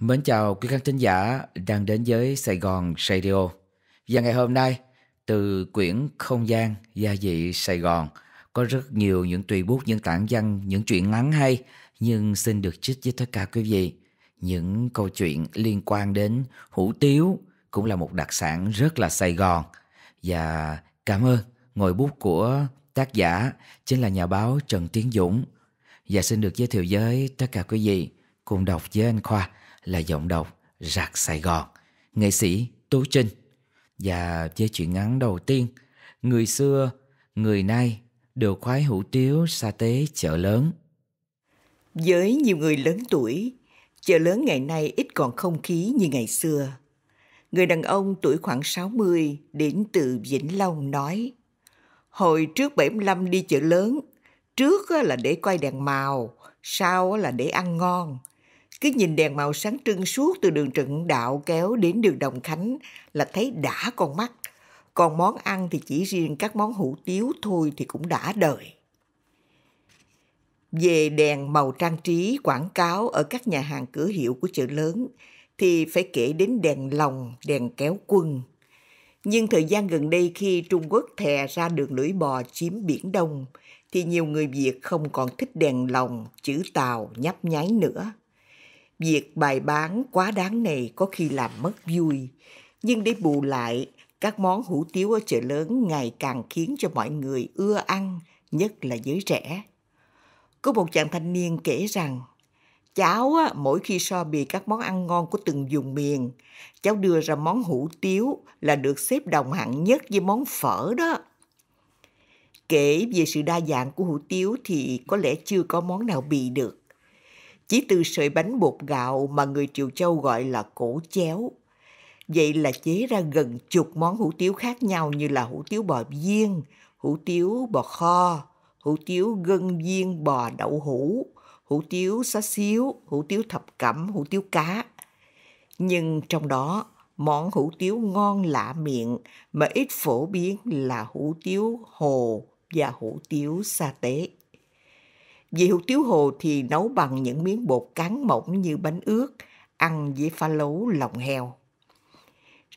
Mến chào quý khán thính giả đang đến với Sài Gòn Radio. Và ngày hôm nay, từ quyển Không gian gia dị Sài Gòn, có rất nhiều những tùy bút, những tản văn, những chuyện ngắn hay, nhưng xin được trích với tất cả quý vị. Những câu chuyện liên quan đến hủ tiếu cũng là một đặc sản rất là Sài Gòn. Và cảm ơn ngồi bút của tác giả chính là nhà báo Trần Tiến Dũng. Và xin được giới thiệu với tất cả quý vị cùng đọc với anh Khoa là giọng đọc Rạc Sài Gòn, nghệ sĩ Tố Trinh. Và với chuyện ngắn đầu tiên, Người xưa, người nay đều khoái hủ tiếu sa tế chợ lớn. Với nhiều người lớn tuổi, chợ lớn ngày nay ít còn không khí như ngày xưa. Người đàn ông tuổi khoảng 60 đến từ Vĩnh Long nói Hồi trước 75 đi chợ lớn, trước là để quay đèn màu, sau là để ăn ngon – cứ nhìn đèn màu sáng trưng suốt từ đường Trận Đạo kéo đến đường Đồng Khánh là thấy đã con mắt. Còn món ăn thì chỉ riêng các món hủ tiếu thôi thì cũng đã đời. Về đèn màu trang trí quảng cáo ở các nhà hàng cửa hiệu của chợ lớn thì phải kể đến đèn lồng, đèn kéo quân. Nhưng thời gian gần đây khi Trung Quốc thè ra đường lưỡi bò chiếm Biển Đông, thì nhiều người Việt không còn thích đèn lồng, chữ tàu nhấp nháy nữa. Việc bài bán quá đáng này có khi làm mất vui, nhưng để bù lại, các món hủ tiếu ở chợ lớn ngày càng khiến cho mọi người ưa ăn, nhất là giới trẻ. Có một chàng thanh niên kể rằng, cháu á, mỗi khi so bì các món ăn ngon của từng vùng miền, cháu đưa ra món hủ tiếu là được xếp đồng hạng nhất với món phở đó. Kể về sự đa dạng của hủ tiếu thì có lẽ chưa có món nào bì được chỉ từ sợi bánh bột gạo mà người Triều Châu gọi là cổ chéo. Vậy là chế ra gần chục món hủ tiếu khác nhau như là hủ tiếu bò viên, hủ tiếu bò kho, hủ tiếu gân viên bò đậu hũ, hủ tiếu xá xíu, hủ tiếu thập cẩm, hủ tiếu cá. Nhưng trong đó, món hủ tiếu ngon lạ miệng mà ít phổ biến là hủ tiếu hồ và hủ tiếu sa tế. Vị hủ tiếu hồ thì nấu bằng những miếng bột cán mỏng như bánh ướt, ăn với pha lấu lòng heo.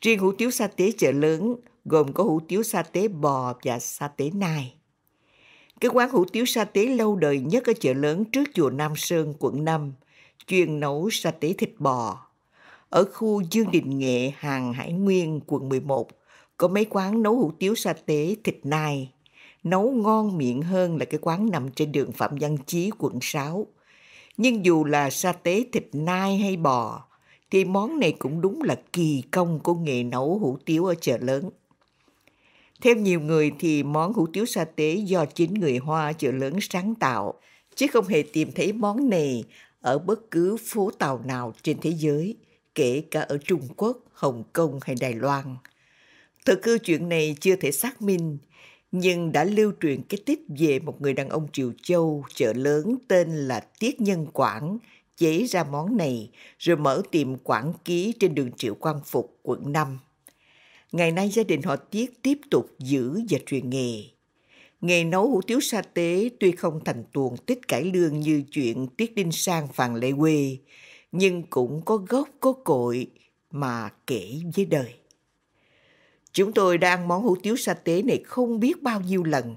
Riêng hủ tiếu sa tế chợ lớn gồm có hủ tiếu sa tế bò và sa tế nai. Cái quán hủ tiếu sa tế lâu đời nhất ở chợ lớn trước chùa Nam Sơn, quận 5, chuyên nấu sa tế thịt bò. Ở khu Dương Đình Nghệ, hàng Hải Nguyên, quận 11, có mấy quán nấu hủ tiếu sa tế thịt nai nấu ngon miệng hơn là cái quán nằm trên đường Phạm Văn Chí, quận 6. Nhưng dù là sa tế thịt nai hay bò, thì món này cũng đúng là kỳ công của nghề nấu hủ tiếu ở chợ lớn. Theo nhiều người thì món hủ tiếu sa tế do chính người Hoa chợ lớn sáng tạo, chứ không hề tìm thấy món này ở bất cứ phố tàu nào trên thế giới, kể cả ở Trung Quốc, Hồng Kông hay Đài Loan. Thực hư chuyện này chưa thể xác minh, nhưng đã lưu truyền cái tích về một người đàn ông Triều Châu chợ lớn tên là Tiết Nhân Quảng chế ra món này rồi mở tiệm quảng ký trên đường Triệu Quang Phục, quận 5. Ngày nay gia đình họ Tiết tiếp tục giữ và truyền nghề. Nghề nấu hủ tiếu sa tế tuy không thành tuồng tích cải lương như chuyện Tiết Đinh Sang Phàn Lệ Quê, nhưng cũng có gốc có cội mà kể với đời. Chúng tôi đã ăn món hủ tiếu sa tế này không biết bao nhiêu lần.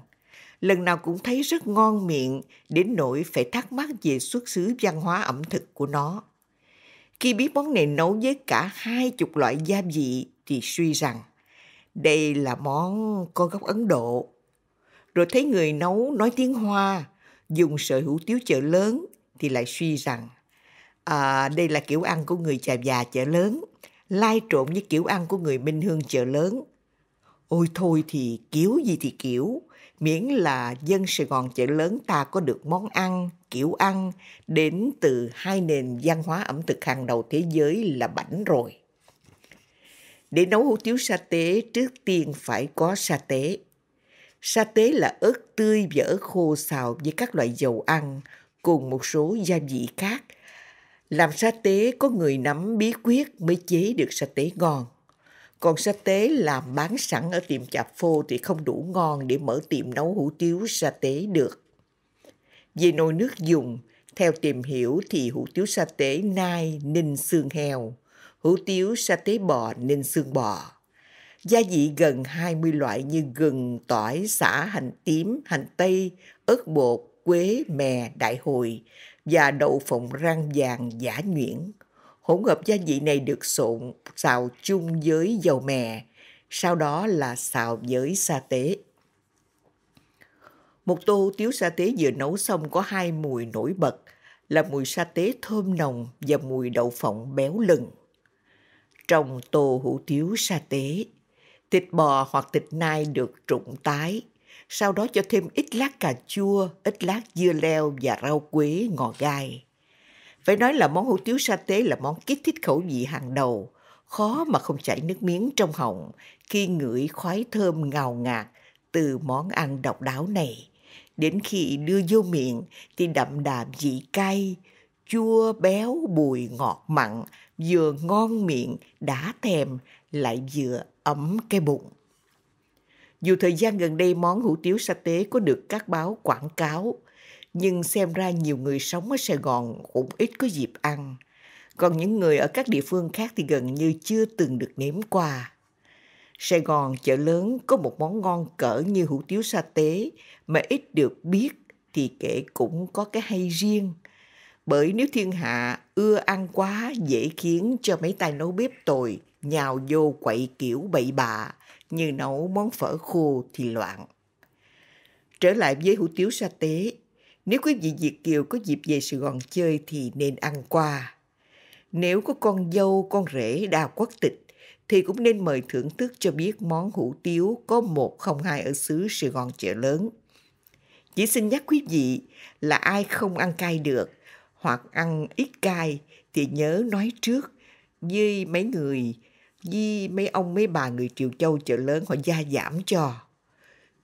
Lần nào cũng thấy rất ngon miệng, đến nỗi phải thắc mắc về xuất xứ văn hóa ẩm thực của nó. Khi biết món này nấu với cả hai chục loại gia vị thì suy rằng đây là món có gốc Ấn Độ. Rồi thấy người nấu nói tiếng Hoa, dùng sợi hủ tiếu chợ lớn thì lại suy rằng à, đây là kiểu ăn của người chà già chợ lớn lai trộn với kiểu ăn của người Minh Hương chợ lớn. Ôi thôi thì kiểu gì thì kiểu, miễn là dân Sài Gòn chợ lớn ta có được món ăn, kiểu ăn đến từ hai nền văn hóa ẩm thực hàng đầu thế giới là bảnh rồi. Để nấu hủ tiếu sa tế, trước tiên phải có sa tế. Sa tế là ớt tươi và ớt khô xào với các loại dầu ăn cùng một số gia vị khác – làm sa tế có người nắm bí quyết mới chế được sa tế ngon. Còn sa tế làm bán sẵn ở tiệm chạp phô thì không đủ ngon để mở tiệm nấu hủ tiếu sa tế được. Về nồi nước dùng, theo tìm hiểu thì hủ tiếu sa tế nai ninh xương heo, hủ tiếu sa tế bò ninh xương bò. Gia vị gần 20 loại như gừng, tỏi, xả, hành tím, hành tây, ớt bột, quế, mè, đại hồi, và đậu phộng rang vàng giả nhuyễn. Hỗn hợp gia vị này được sụn xào chung với dầu mè, sau đó là xào với sa tế. Một tô tiếu sa tế vừa nấu xong có hai mùi nổi bật là mùi sa tế thơm nồng và mùi đậu phộng béo lừng. Trong tô hủ tiếu sa tế, thịt bò hoặc thịt nai được trụng tái, sau đó cho thêm ít lát cà chua, ít lát dưa leo và rau quế ngò gai. Phải nói là món hủ tiếu sa tế là món kích thích khẩu vị hàng đầu, khó mà không chảy nước miếng trong họng khi ngửi khoái thơm ngào ngạt từ món ăn độc đáo này. Đến khi đưa vô miệng thì đậm đà vị cay, chua béo bùi ngọt mặn, vừa ngon miệng đã thèm lại vừa ấm cái bụng. Dù thời gian gần đây món hủ tiếu sa tế có được các báo quảng cáo, nhưng xem ra nhiều người sống ở Sài Gòn cũng ít có dịp ăn. Còn những người ở các địa phương khác thì gần như chưa từng được nếm qua. Sài Gòn chợ lớn có một món ngon cỡ như hủ tiếu sa tế mà ít được biết thì kể cũng có cái hay riêng. Bởi nếu thiên hạ ưa ăn quá dễ khiến cho mấy tay nấu bếp tồi nhào vô quậy kiểu bậy bạ như nấu món phở khô thì loạn. Trở lại với hủ tiếu sa tế, nếu quý vị Việt Kiều có dịp về Sài Gòn chơi thì nên ăn qua. Nếu có con dâu, con rể đa quốc tịch thì cũng nên mời thưởng thức cho biết món hủ tiếu có 102 ở xứ Sài Gòn chợ lớn. Chỉ xin nhắc quý vị là ai không ăn cay được hoặc ăn ít cay thì nhớ nói trước với mấy người với mấy ông mấy bà người Triều Châu chợ lớn họ gia giảm cho.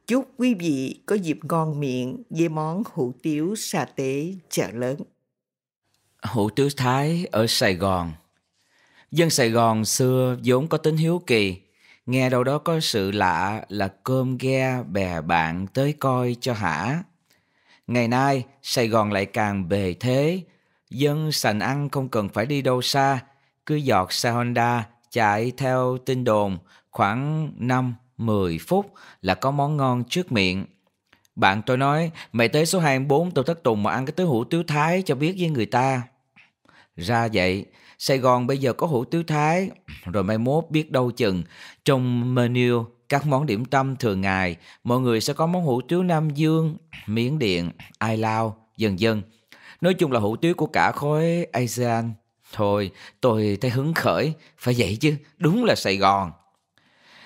Chúc quý vị có dịp ngon miệng với món hủ tiếu sa tế chợ lớn. Hủ tiếu Thái ở Sài Gòn Dân Sài Gòn xưa vốn có tính hiếu kỳ, nghe đâu đó có sự lạ là cơm ghe bè bạn tới coi cho hả. Ngày nay, Sài Gòn lại càng bề thế, dân sành ăn không cần phải đi đâu xa, cứ giọt xe Honda chạy theo tin đồn khoảng 5-10 phút là có món ngon trước miệng. Bạn tôi nói, mày tới số 24 tôi Thất Tùng mà ăn cái tứ hủ tiếu Thái cho biết với người ta. Ra vậy, Sài Gòn bây giờ có hủ tiếu Thái, rồi mai mốt biết đâu chừng. Trong menu, các món điểm tâm thường ngày, mọi người sẽ có món hủ tiếu Nam Dương, Miến Điện, Ai Lao, dần dần. Nói chung là hủ tiếu của cả khối ASEAN Thôi, tôi thấy hứng khởi, phải vậy chứ, đúng là Sài Gòn.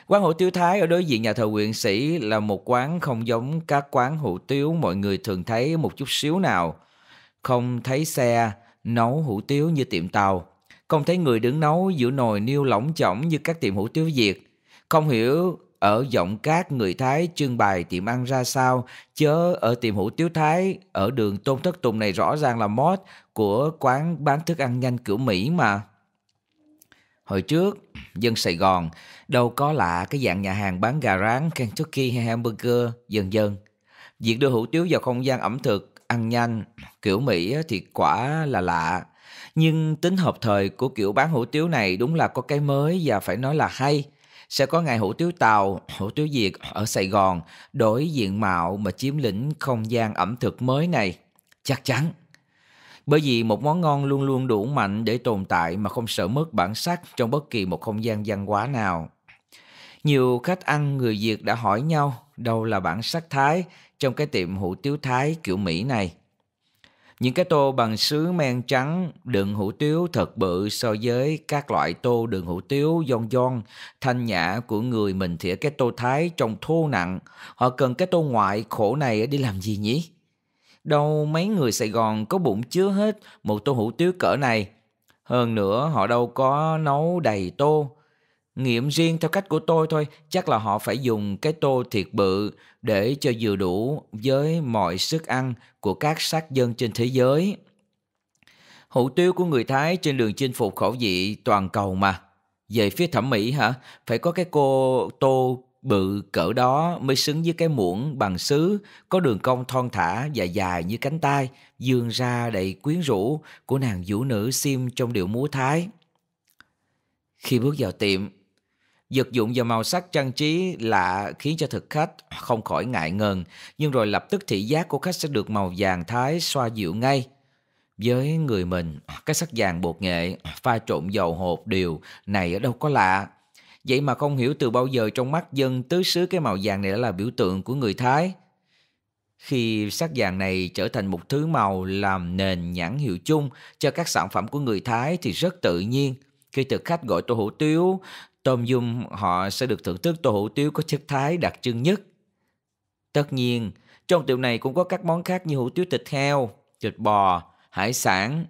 Quán hủ tiếu Thái ở đối diện nhà thờ huyện sĩ là một quán không giống các quán hủ tiếu mọi người thường thấy một chút xíu nào. Không thấy xe nấu hủ tiếu như tiệm tàu, không thấy người đứng nấu giữa nồi niêu lỏng chỏng như các tiệm hủ tiếu Việt. Không hiểu ở giọng cát người Thái trưng bày tiệm ăn ra sao, chớ ở tiệm hủ tiếu Thái ở đường Tôn Thất Tùng này rõ ràng là mod của quán bán thức ăn nhanh kiểu Mỹ mà. Hồi trước, dân Sài Gòn đâu có lạ cái dạng nhà hàng bán gà rán, Kentucky hay hamburger, dần dần. Việc đưa hủ tiếu vào không gian ẩm thực, ăn nhanh, kiểu Mỹ thì quả là lạ. Nhưng tính hợp thời của kiểu bán hủ tiếu này đúng là có cái mới và phải nói là hay. Sẽ có ngày hủ tiếu Tàu, hủ tiếu Việt ở Sài Gòn đổi diện mạo mà chiếm lĩnh không gian ẩm thực mới này. Chắc chắn. Bởi vì một món ngon luôn luôn đủ mạnh để tồn tại mà không sợ mất bản sắc trong bất kỳ một không gian văn hóa nào. Nhiều khách ăn người Việt đã hỏi nhau đâu là bản sắc Thái trong cái tiệm hủ tiếu Thái kiểu Mỹ này. Những cái tô bằng sứ men trắng đựng hủ tiếu thật bự so với các loại tô đựng hủ tiếu giòn giòn, thanh nhã của người mình thỉa cái tô thái trông thô nặng. Họ cần cái tô ngoại khổ này để làm gì nhỉ? Đâu mấy người Sài Gòn có bụng chứa hết một tô hủ tiếu cỡ này. Hơn nữa họ đâu có nấu đầy tô. Nghiệm riêng theo cách của tôi thôi, chắc là họ phải dùng cái tô thiệt bự để cho vừa đủ với mọi sức ăn của các sát dân trên thế giới. Hủ tiếu của người Thái trên đường chinh phục khẩu vị toàn cầu mà. Về phía thẩm mỹ hả? Phải có cái cô tô bự cỡ đó mới xứng với cái muỗng bằng sứ có đường cong thon thả và dài như cánh tay dương ra đầy quyến rũ của nàng vũ nữ sim trong điệu múa thái khi bước vào tiệm Dược dụng và màu sắc trang trí lạ khiến cho thực khách không khỏi ngại ngần, nhưng rồi lập tức thị giác của khách sẽ được màu vàng thái xoa dịu ngay. Với người mình, cái sắc vàng bột nghệ pha trộn dầu hộp điều này ở đâu có lạ. Vậy mà không hiểu từ bao giờ trong mắt dân tứ xứ cái màu vàng này đã là biểu tượng của người Thái. Khi sắc vàng này trở thành một thứ màu làm nền nhãn hiệu chung cho các sản phẩm của người Thái thì rất tự nhiên. Khi thực khách gọi tô hủ tiếu tôm dung họ sẽ được thưởng thức tô hủ tiếu có chất thái đặc trưng nhất. Tất nhiên, trong tiệm này cũng có các món khác như hủ tiếu thịt heo, thịt bò, hải sản.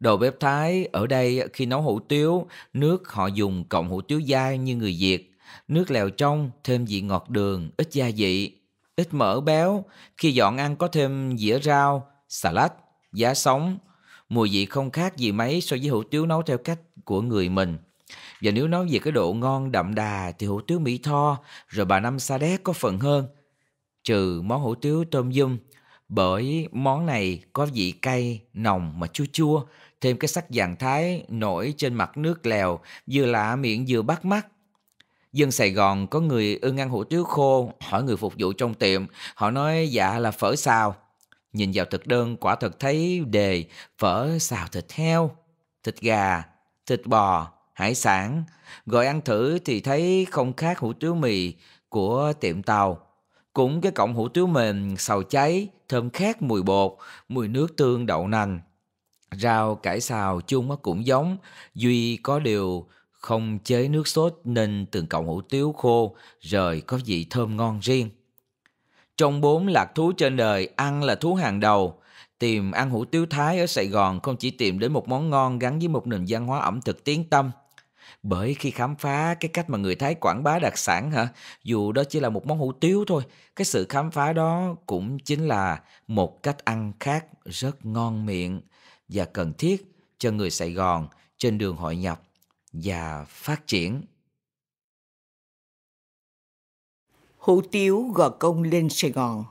Đồ bếp Thái ở đây khi nấu hủ tiếu, nước họ dùng cộng hủ tiếu dai như người Việt. Nước lèo trong, thêm vị ngọt đường, ít gia vị, ít mỡ béo. Khi dọn ăn có thêm dĩa rau, salad, giá sống. Mùi vị không khác gì mấy so với hủ tiếu nấu theo cách của người mình. Và nếu nói về cái độ ngon đậm đà thì hủ tiếu Mỹ Tho rồi bà Năm Sa Đéc có phần hơn. Trừ món hủ tiếu tôm dung bởi món này có vị cay, nồng mà chua chua, thêm cái sắc vàng thái nổi trên mặt nước lèo, vừa lạ miệng vừa bắt mắt. Dân Sài Gòn có người ưng ăn hủ tiếu khô, hỏi người phục vụ trong tiệm, họ nói dạ là phở xào. Nhìn vào thực đơn quả thật thấy đề phở xào thịt heo, thịt gà, thịt bò, hải sản, gọi ăn thử thì thấy không khác hủ tiếu mì của tiệm tàu. Cũng cái cọng hủ tiếu mềm xào cháy, thơm khét mùi bột, mùi nước tương đậu nành. Rau cải xào chung cũng giống, duy có điều không chế nước sốt nên từng cọng hủ tiếu khô rồi có vị thơm ngon riêng. Trong bốn lạc thú trên đời, ăn là thú hàng đầu. Tìm ăn hủ tiếu Thái ở Sài Gòn không chỉ tìm đến một món ngon gắn với một nền văn hóa ẩm thực tiếng tâm – bởi khi khám phá cái cách mà người Thái quảng bá đặc sản hả, dù đó chỉ là một món hủ tiếu thôi, cái sự khám phá đó cũng chính là một cách ăn khác rất ngon miệng và cần thiết cho người Sài Gòn trên đường hội nhập và phát triển. Hủ tiếu gò công lên Sài Gòn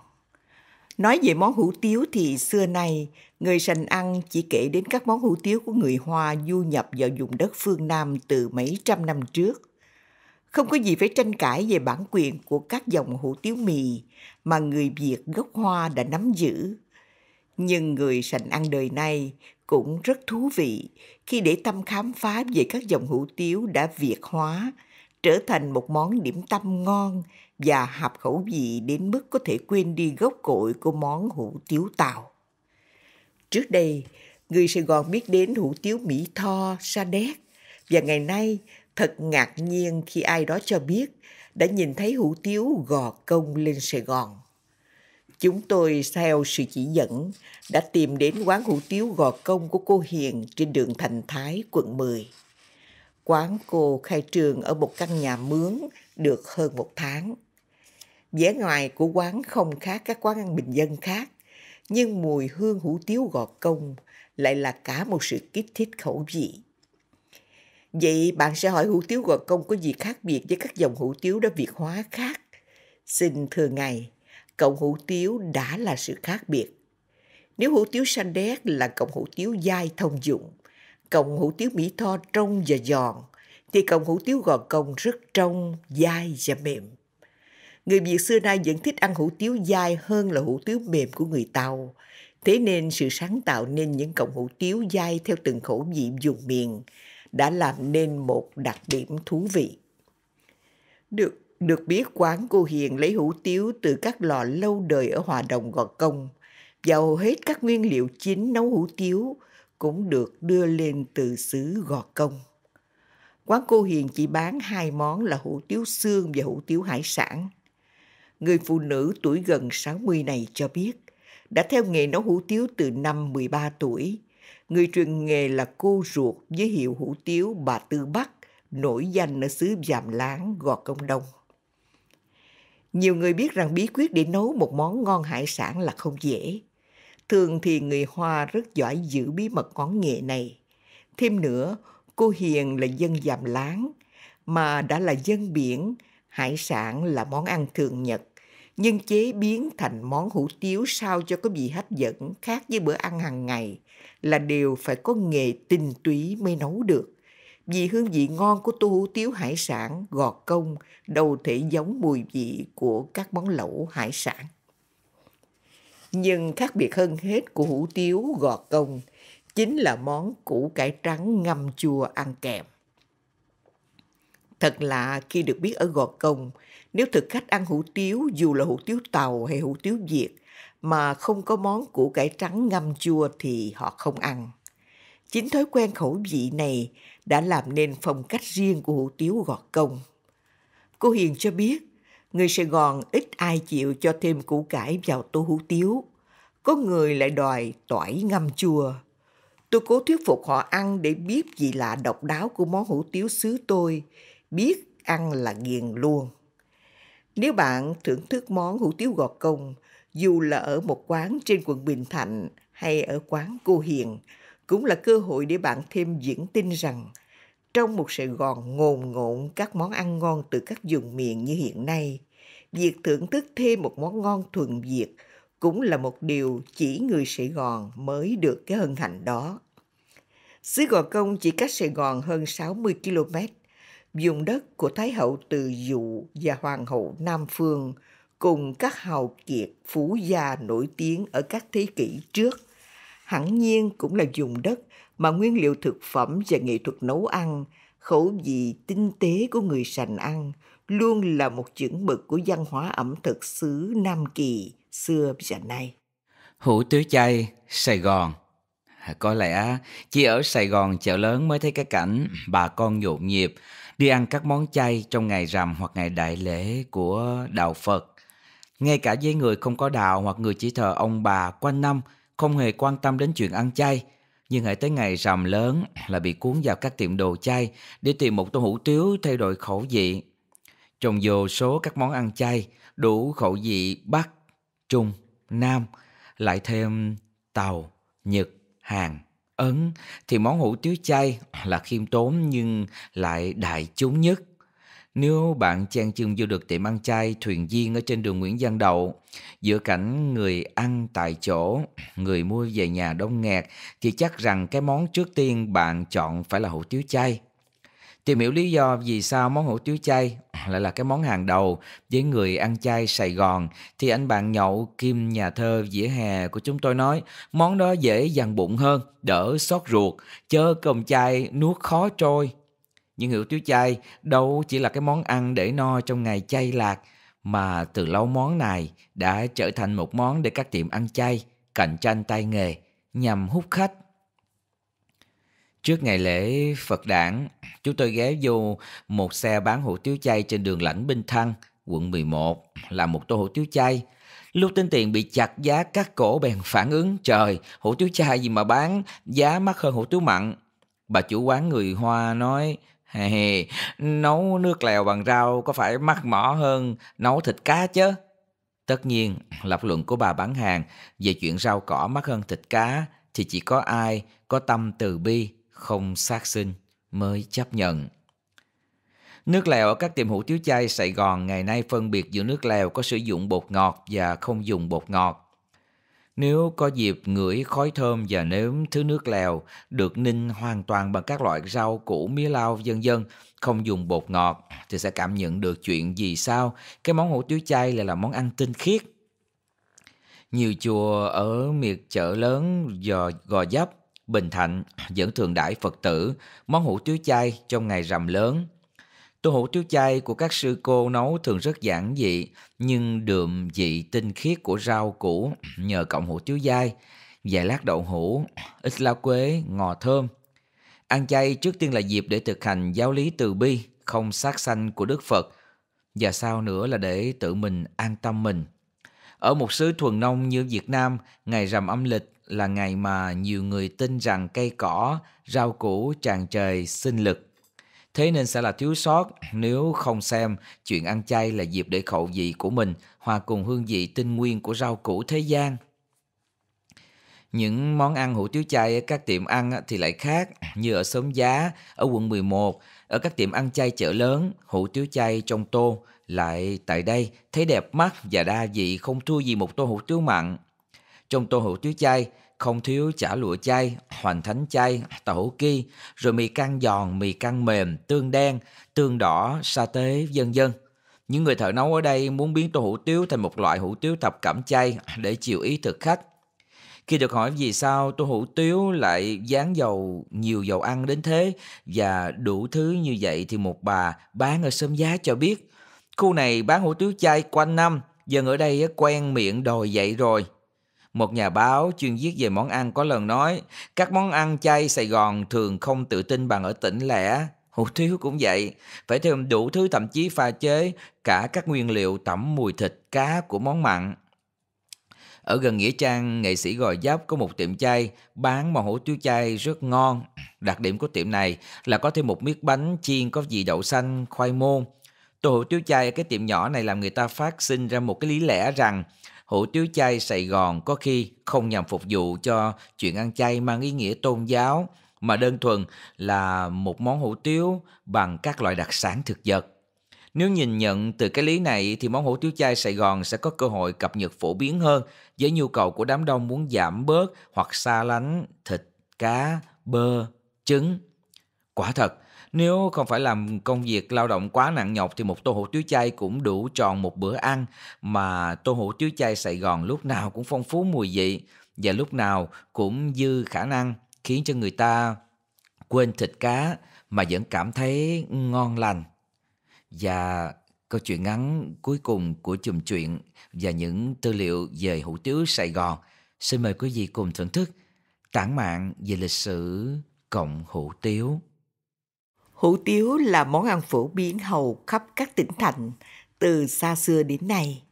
Nói về món hủ tiếu thì xưa nay Người sành ăn chỉ kể đến các món hủ tiếu của người Hoa du nhập vào vùng đất phương Nam từ mấy trăm năm trước. Không có gì phải tranh cãi về bản quyền của các dòng hủ tiếu mì mà người Việt gốc Hoa đã nắm giữ. Nhưng người sành ăn đời nay cũng rất thú vị khi để tâm khám phá về các dòng hủ tiếu đã Việt hóa, trở thành một món điểm tâm ngon và hợp khẩu vị đến mức có thể quên đi gốc cội của món hủ tiếu tàu. Trước đây, người Sài Gòn biết đến hủ tiếu Mỹ Tho, Sa Đéc và ngày nay thật ngạc nhiên khi ai đó cho biết đã nhìn thấy hủ tiếu gò công lên Sài Gòn. Chúng tôi theo sự chỉ dẫn đã tìm đến quán hủ tiếu gò công của cô Hiền trên đường Thành Thái, quận 10. Quán cô khai trường ở một căn nhà mướn được hơn một tháng. Vẻ ngoài của quán không khác các quán ăn bình dân khác nhưng mùi hương hủ tiếu gọt công lại là cả một sự kích thích khẩu vị. Vậy bạn sẽ hỏi hủ tiếu gọt công có gì khác biệt với các dòng hủ tiếu đã việt hóa khác? Xin thưa ngài, cộng hủ tiếu đã là sự khác biệt. Nếu hủ tiếu xanh đét là cộng hủ tiếu dai thông dụng, cộng hủ tiếu mỹ tho trong và giòn, thì cộng hủ tiếu gò công rất trong, dai và mềm. Người Việt xưa nay vẫn thích ăn hủ tiếu dai hơn là hủ tiếu mềm của người Tàu. Thế nên sự sáng tạo nên những cọng hủ tiếu dai theo từng khẩu vị dùng miền đã làm nên một đặc điểm thú vị. Được được biết quán cô Hiền lấy hủ tiếu từ các lò lâu đời ở Hòa Đồng Gò Công và hầu hết các nguyên liệu chính nấu hủ tiếu cũng được đưa lên từ xứ Gò Công. Quán cô Hiền chỉ bán hai món là hủ tiếu xương và hủ tiếu hải sản người phụ nữ tuổi gần 60 này cho biết, đã theo nghề nấu hủ tiếu từ năm 13 tuổi. Người truyền nghề là cô ruột với hiệu hủ tiếu bà Tư Bắc, nổi danh ở xứ Giàm Láng, Gò Công Đông. Nhiều người biết rằng bí quyết để nấu một món ngon hải sản là không dễ. Thường thì người Hoa rất giỏi giữ bí mật món nghề này. Thêm nữa, cô Hiền là dân Giàm Láng, mà đã là dân biển Hải sản là món ăn thường nhật, nhưng chế biến thành món hủ tiếu sao cho có vị hấp dẫn khác với bữa ăn hàng ngày là đều phải có nghề tinh túy mới nấu được. Vì hương vị ngon của tô hủ tiếu hải sản gọt công đâu thể giống mùi vị của các món lẩu hải sản. Nhưng khác biệt hơn hết của hủ tiếu gọt công chính là món củ cải trắng ngâm chua ăn kèm. Thật lạ khi được biết ở Gò Công, nếu thực khách ăn hủ tiếu dù là hủ tiếu tàu hay hủ tiếu Việt mà không có món củ cải trắng ngâm chua thì họ không ăn. Chính thói quen khẩu vị này đã làm nên phong cách riêng của hủ tiếu Gò Công. Cô Hiền cho biết, người Sài Gòn ít ai chịu cho thêm củ cải vào tô hủ tiếu. Có người lại đòi tỏi ngâm chua. Tôi cố thuyết phục họ ăn để biết vị lạ độc đáo của món hủ tiếu xứ tôi, biết ăn là nghiền luôn. Nếu bạn thưởng thức món hủ tiếu gọt công, dù là ở một quán trên quận Bình Thạnh hay ở quán Cô Hiền, cũng là cơ hội để bạn thêm diễn tin rằng trong một Sài Gòn ngồn ngộn các món ăn ngon từ các vùng miền như hiện nay, việc thưởng thức thêm một món ngon thuần Việt cũng là một điều chỉ người Sài Gòn mới được cái hân hạnh đó. Xứ Gò Công chỉ cách Sài Gòn hơn 60 km, dùng đất của Thái hậu Từ Dụ và Hoàng hậu Nam Phương cùng các hào kiệt phú gia nổi tiếng ở các thế kỷ trước. Hẳn nhiên cũng là dùng đất mà nguyên liệu thực phẩm và nghệ thuật nấu ăn, khẩu vị tinh tế của người sành ăn luôn là một chuẩn mực của văn hóa ẩm thực xứ Nam Kỳ xưa và nay. Hủ Tứ Chay, Sài Gòn có lẽ chỉ ở Sài Gòn chợ lớn mới thấy cái cảnh bà con nhộn nhịp đi ăn các món chay trong ngày rằm hoặc ngày đại lễ của đạo Phật. Ngay cả với người không có đạo hoặc người chỉ thờ ông bà quanh năm không hề quan tâm đến chuyện ăn chay. Nhưng hãy tới ngày rằm lớn là bị cuốn vào các tiệm đồ chay để tìm một tô hủ tiếu thay đổi khẩu vị. Trong vô số các món ăn chay đủ khẩu vị Bắc, Trung, Nam, lại thêm Tàu, Nhật, Hàn, Ấn thì món hủ tiếu chay là khiêm tốn nhưng lại đại chúng nhất. Nếu bạn chen chân vô được tiệm ăn chay thuyền viên ở trên đường Nguyễn Văn Đậu, giữa cảnh người ăn tại chỗ, người mua về nhà đông nghẹt thì chắc rằng cái món trước tiên bạn chọn phải là hủ tiếu chay. Tìm hiểu lý do vì sao món hủ tiếu chay lại là cái món hàng đầu với người ăn chay Sài Gòn thì anh bạn nhậu Kim nhà thơ dĩa hè của chúng tôi nói món đó dễ dằn bụng hơn, đỡ xót ruột, chớ cơm chay nuốt khó trôi. Nhưng hủ tiếu chay đâu chỉ là cái món ăn để no trong ngày chay lạc mà từ lâu món này đã trở thành một món để các tiệm ăn chay cạnh tranh tay nghề nhằm hút khách Trước ngày lễ Phật đản, chúng tôi ghé vô một xe bán hủ tiếu chay trên đường Lãnh Binh Thăng, quận 11, là một tô hủ tiếu chay. Lúc tính tiền bị chặt giá cắt cổ bèn phản ứng, trời, hủ tiếu chay gì mà bán giá mắc hơn hủ tiếu mặn. Bà chủ quán người Hoa nói, hề hề, nấu nước lèo bằng rau có phải mắc mỏ hơn nấu thịt cá chứ? Tất nhiên, lập luận của bà bán hàng về chuyện rau cỏ mắc hơn thịt cá thì chỉ có ai có tâm từ bi không sát sinh mới chấp nhận. Nước lèo ở các tiệm hủ tiếu chay Sài Gòn ngày nay phân biệt giữa nước lèo có sử dụng bột ngọt và không dùng bột ngọt. Nếu có dịp ngửi khói thơm và nếm thứ nước lèo được ninh hoàn toàn bằng các loại rau củ mía lau dân dân không dùng bột ngọt thì sẽ cảm nhận được chuyện gì sao cái món hủ tiếu chay lại là món ăn tinh khiết. Nhiều chùa ở miệt chợ lớn gò, gò dấp Bình Thạnh vẫn thường đãi Phật tử món hủ tiếu chay trong ngày rằm lớn. Tô hủ tiếu chay của các sư cô nấu thường rất giản dị, nhưng đượm vị tinh khiết của rau củ nhờ cộng hủ tiếu dai, vài lát đậu hũ, ít lá quế, ngò thơm. Ăn chay trước tiên là dịp để thực hành giáo lý từ bi, không sát sanh của Đức Phật, và sau nữa là để tự mình an tâm mình. Ở một xứ thuần nông như Việt Nam, ngày rằm âm lịch là ngày mà nhiều người tin rằng cây cỏ, rau củ tràn trời sinh lực. Thế nên sẽ là thiếu sót nếu không xem chuyện ăn chay là dịp để khẩu vị của mình hòa cùng hương vị tinh nguyên của rau củ thế gian. Những món ăn hủ tiếu chay ở các tiệm ăn thì lại khác như ở xóm giá, ở quận 11, ở các tiệm ăn chay chợ lớn, hủ tiếu chay trong tô lại tại đây thấy đẹp mắt và đa vị không thua gì một tô hủ tiếu mặn. Trong tô hủ tiếu chay, không thiếu chả lụa chay, hoành thánh chay, tẩu ki, rồi mì căng giòn, mì căng mềm, tương đen, tương đỏ, sa tế, dân dân. Những người thợ nấu ở đây muốn biến tô hủ tiếu thành một loại hủ tiếu thập cẩm chay để chiều ý thực khách. Khi được hỏi vì sao tô hủ tiếu lại dán dầu nhiều dầu ăn đến thế và đủ thứ như vậy thì một bà bán ở xóm giá cho biết khu này bán hủ tiếu chay quanh năm, dân ở đây quen miệng đòi vậy rồi. Một nhà báo chuyên viết về món ăn có lần nói, các món ăn chay Sài Gòn thường không tự tin bằng ở tỉnh lẻ. Hủ tiếu cũng vậy, phải thêm đủ thứ thậm chí pha chế, cả các nguyên liệu tẩm mùi thịt cá của món mặn. Ở gần Nghĩa Trang, nghệ sĩ Gò Giáp có một tiệm chay bán món hủ tiếu chay rất ngon. Đặc điểm của tiệm này là có thêm một miếng bánh chiên có vị đậu xanh, khoai môn. Tô hủ tiếu chay ở cái tiệm nhỏ này làm người ta phát sinh ra một cái lý lẽ rằng hủ tiếu chay Sài Gòn có khi không nhằm phục vụ cho chuyện ăn chay mang ý nghĩa tôn giáo, mà đơn thuần là một món hủ tiếu bằng các loại đặc sản thực vật. Nếu nhìn nhận từ cái lý này thì món hủ tiếu chay Sài Gòn sẽ có cơ hội cập nhật phổ biến hơn với nhu cầu của đám đông muốn giảm bớt hoặc xa lánh thịt, cá, bơ, trứng. Quả thật, nếu không phải làm công việc lao động quá nặng nhọc thì một tô hủ tiếu chay cũng đủ tròn một bữa ăn mà tô hủ tiếu chay Sài Gòn lúc nào cũng phong phú mùi vị và lúc nào cũng dư khả năng khiến cho người ta quên thịt cá mà vẫn cảm thấy ngon lành. Và câu chuyện ngắn cuối cùng của chùm chuyện và những tư liệu về hủ tiếu Sài Gòn. Xin mời quý vị cùng thưởng thức tản mạng về lịch sử cộng hủ tiếu hủ tiếu là món ăn phổ biến hầu khắp các tỉnh thành từ xa xưa đến nay.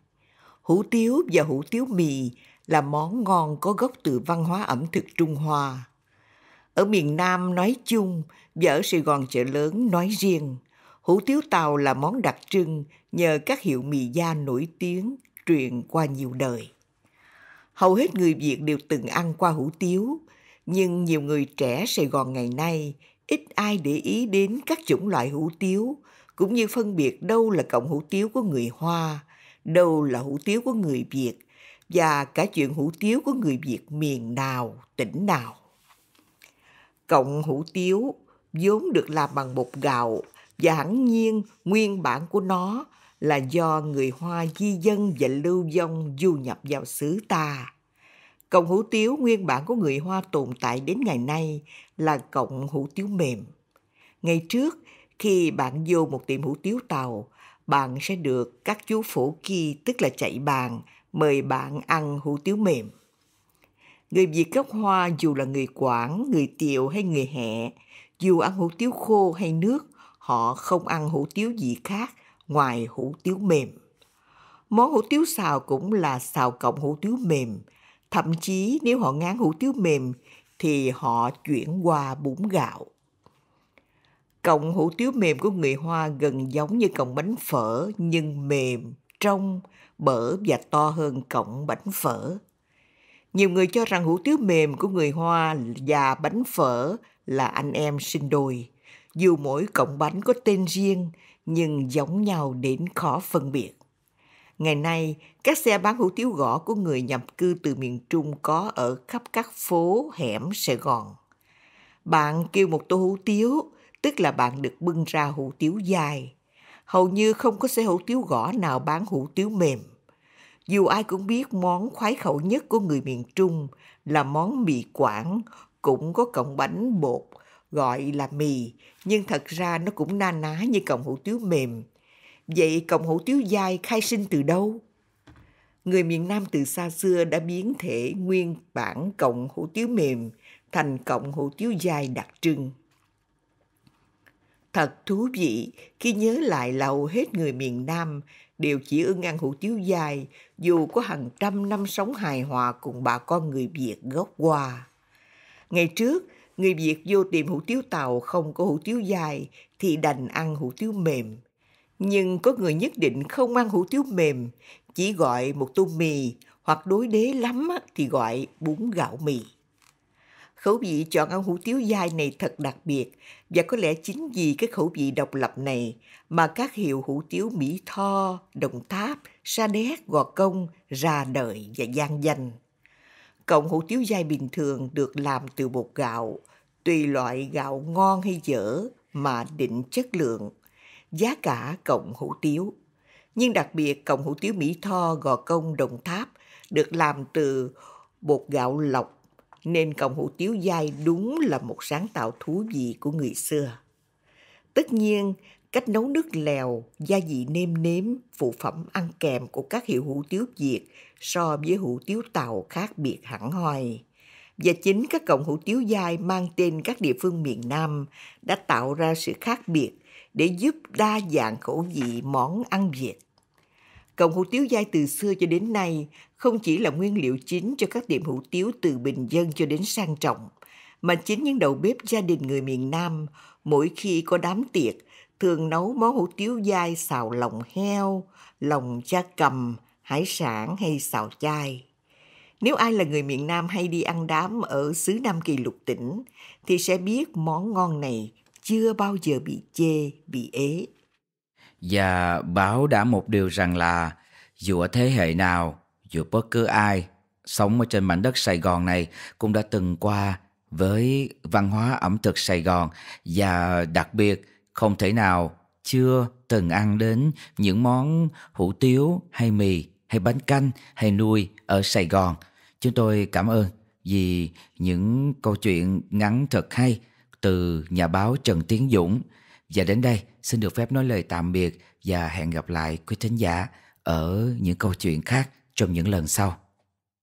Hủ tiếu và hủ tiếu mì là món ngon có gốc từ văn hóa ẩm thực Trung Hoa. Ở miền Nam nói chung và ở Sài Gòn chợ lớn nói riêng, hủ tiếu tàu là món đặc trưng nhờ các hiệu mì gia nổi tiếng truyền qua nhiều đời. Hầu hết người Việt đều từng ăn qua hủ tiếu, nhưng nhiều người trẻ Sài Gòn ngày nay ít ai để ý đến các chủng loại hủ tiếu cũng như phân biệt đâu là cọng hủ tiếu của người hoa đâu là hủ tiếu của người việt và cả chuyện hủ tiếu của người việt miền nào tỉnh nào cọng hủ tiếu vốn được làm bằng bột gạo và hẳn nhiên nguyên bản của nó là do người hoa di dân và lưu vong du nhập vào xứ ta cộng hủ tiếu nguyên bản của người Hoa tồn tại đến ngày nay là cộng hủ tiếu mềm. Ngày trước, khi bạn vô một tiệm hủ tiếu tàu, bạn sẽ được các chú phổ kỳ tức là chạy bàn mời bạn ăn hủ tiếu mềm. Người Việt gốc Hoa dù là người Quảng, người Tiều hay người Hẹ, dù ăn hủ tiếu khô hay nước, họ không ăn hủ tiếu gì khác ngoài hủ tiếu mềm. Món hủ tiếu xào cũng là xào cộng hủ tiếu mềm – Thậm chí nếu họ ngán hủ tiếu mềm thì họ chuyển qua bún gạo. Cọng hủ tiếu mềm của người Hoa gần giống như cọng bánh phở nhưng mềm, trong, bở và to hơn cọng bánh phở. Nhiều người cho rằng hủ tiếu mềm của người Hoa và bánh phở là anh em sinh đôi. Dù mỗi cọng bánh có tên riêng nhưng giống nhau đến khó phân biệt. Ngày nay, các xe bán hủ tiếu gõ của người nhập cư từ miền Trung có ở khắp các phố, hẻm Sài Gòn. Bạn kêu một tô hủ tiếu, tức là bạn được bưng ra hủ tiếu dài. Hầu như không có xe hủ tiếu gõ nào bán hủ tiếu mềm. Dù ai cũng biết món khoái khẩu nhất của người miền Trung là món mì quảng, cũng có cọng bánh bột gọi là mì, nhưng thật ra nó cũng na ná như cọng hủ tiếu mềm, Vậy cộng hủ tiếu dai khai sinh từ đâu? Người miền Nam từ xa xưa đã biến thể nguyên bản cộng hủ tiếu mềm thành cộng hủ tiếu dai đặc trưng. Thật thú vị khi nhớ lại là hầu hết người miền Nam đều chỉ ưng ăn hủ tiếu dai dù có hàng trăm năm sống hài hòa cùng bà con người Việt gốc Hoa. Ngày trước, người Việt vô tìm hủ tiếu tàu không có hủ tiếu dai thì đành ăn hủ tiếu mềm. Nhưng có người nhất định không ăn hủ tiếu mềm, chỉ gọi một tô mì hoặc đối đế lắm thì gọi bún gạo mì. Khẩu vị chọn ăn hủ tiếu dai này thật đặc biệt và có lẽ chính vì cái khẩu vị độc lập này mà các hiệu hủ tiếu Mỹ Tho, Đồng Tháp, Sa Đéc, Gò Công ra đời và gian danh. Cộng hủ tiếu dai bình thường được làm từ bột gạo, tùy loại gạo ngon hay dở mà định chất lượng – giá cả cộng hủ tiếu. Nhưng đặc biệt cộng hủ tiếu Mỹ Tho Gò Công Đồng Tháp được làm từ bột gạo lọc nên cộng hủ tiếu dai đúng là một sáng tạo thú vị của người xưa. Tất nhiên, cách nấu nước lèo, gia vị nêm nếm, phụ phẩm ăn kèm của các hiệu hủ tiếu Việt so với hủ tiếu Tàu khác biệt hẳn hoi. Và chính các cộng hủ tiếu dai mang tên các địa phương miền Nam đã tạo ra sự khác biệt để giúp đa dạng khẩu vị món ăn Việt. Cộng hủ tiếu dai từ xưa cho đến nay không chỉ là nguyên liệu chính cho các tiệm hủ tiếu từ bình dân cho đến sang trọng, mà chính những đầu bếp gia đình người miền Nam mỗi khi có đám tiệc thường nấu món hủ tiếu dai xào lòng heo, lòng cha cầm, hải sản hay xào chai. Nếu ai là người miền Nam hay đi ăn đám ở xứ Nam Kỳ lục tỉnh thì sẽ biết món ngon này chưa bao giờ bị chê, bị ế. Và báo đã một điều rằng là dù ở thế hệ nào, dù bất cứ ai sống ở trên mảnh đất Sài Gòn này cũng đã từng qua với văn hóa ẩm thực Sài Gòn và đặc biệt không thể nào chưa từng ăn đến những món hủ tiếu hay mì hay bánh canh hay nuôi ở Sài Gòn. Chúng tôi cảm ơn vì những câu chuyện ngắn thật hay từ nhà báo Trần Tiến Dũng. Và đến đây xin được phép nói lời tạm biệt và hẹn gặp lại quý thính giả ở những câu chuyện khác trong những lần sau.